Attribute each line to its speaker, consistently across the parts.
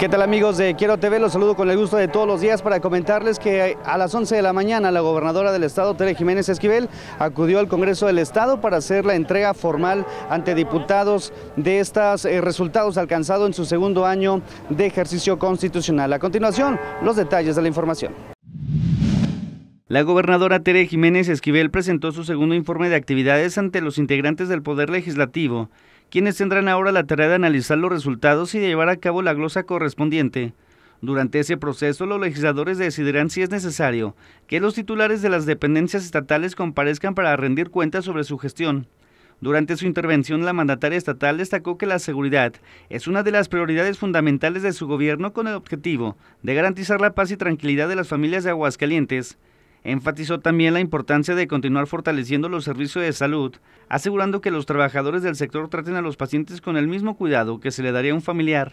Speaker 1: ¿Qué tal amigos de Quiero TV? Los saludo con el gusto de todos los días para comentarles que a las 11 de la mañana la gobernadora del estado, Tere Jiménez Esquivel, acudió al Congreso del Estado para hacer la entrega formal ante diputados de estos eh, resultados alcanzados en su segundo año de ejercicio constitucional. A continuación, los detalles de la información. La gobernadora Tere Jiménez Esquivel presentó su segundo informe de actividades ante los integrantes del Poder Legislativo quienes tendrán ahora la tarea de analizar los resultados y de llevar a cabo la glosa correspondiente. Durante ese proceso, los legisladores decidirán si es necesario que los titulares de las dependencias estatales comparezcan para rendir cuentas sobre su gestión. Durante su intervención, la mandataria estatal destacó que la seguridad es una de las prioridades fundamentales de su gobierno con el objetivo de garantizar la paz y tranquilidad de las familias de Aguascalientes. Enfatizó también la importancia de continuar fortaleciendo los servicios de salud, asegurando que los trabajadores del sector traten a los pacientes con el mismo cuidado que se le daría a un familiar.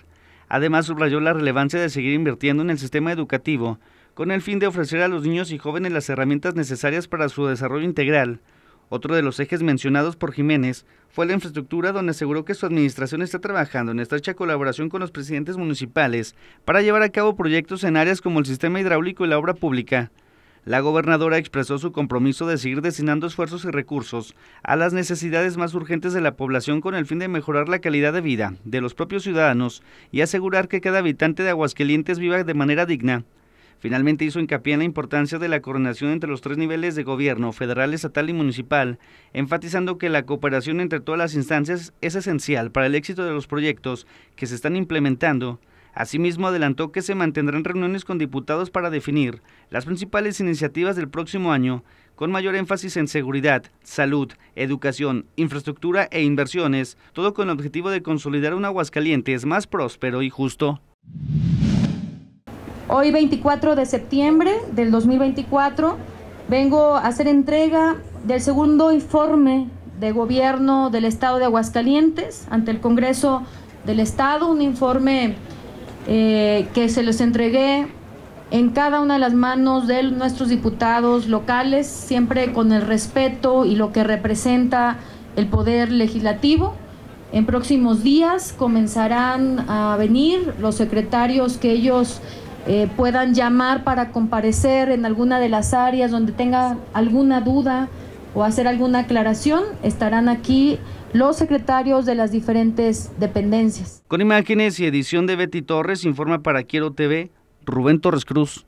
Speaker 1: Además, subrayó la relevancia de seguir invirtiendo en el sistema educativo, con el fin de ofrecer a los niños y jóvenes las herramientas necesarias para su desarrollo integral. Otro de los ejes mencionados por Jiménez fue la infraestructura, donde aseguró que su administración está trabajando en estrecha colaboración con los presidentes municipales para llevar a cabo proyectos en áreas como el sistema hidráulico y la obra pública. La gobernadora expresó su compromiso de seguir destinando esfuerzos y recursos a las necesidades más urgentes de la población con el fin de mejorar la calidad de vida de los propios ciudadanos y asegurar que cada habitante de Aguascalientes viva de manera digna. Finalmente hizo hincapié en la importancia de la coordinación entre los tres niveles de gobierno, federal, estatal y municipal, enfatizando que la cooperación entre todas las instancias es esencial para el éxito de los proyectos que se están implementando Asimismo, adelantó que se mantendrán reuniones con diputados para definir las principales iniciativas del próximo año, con mayor énfasis en seguridad, salud, educación, infraestructura e inversiones, todo con el objetivo de consolidar un Aguascalientes más próspero y justo.
Speaker 2: Hoy 24 de septiembre del 2024 vengo a hacer entrega del segundo informe de gobierno del Estado de Aguascalientes ante el Congreso del Estado, un informe eh, que se les entregué en cada una de las manos de nuestros diputados locales, siempre con el respeto y lo que representa el poder legislativo. En próximos días comenzarán a venir los secretarios que ellos eh, puedan llamar para comparecer en alguna de las áreas donde tenga alguna duda, o hacer alguna aclaración, estarán aquí los secretarios de las diferentes dependencias.
Speaker 1: Con imágenes y edición de Betty Torres, informa para Quiero TV, Rubén Torres Cruz.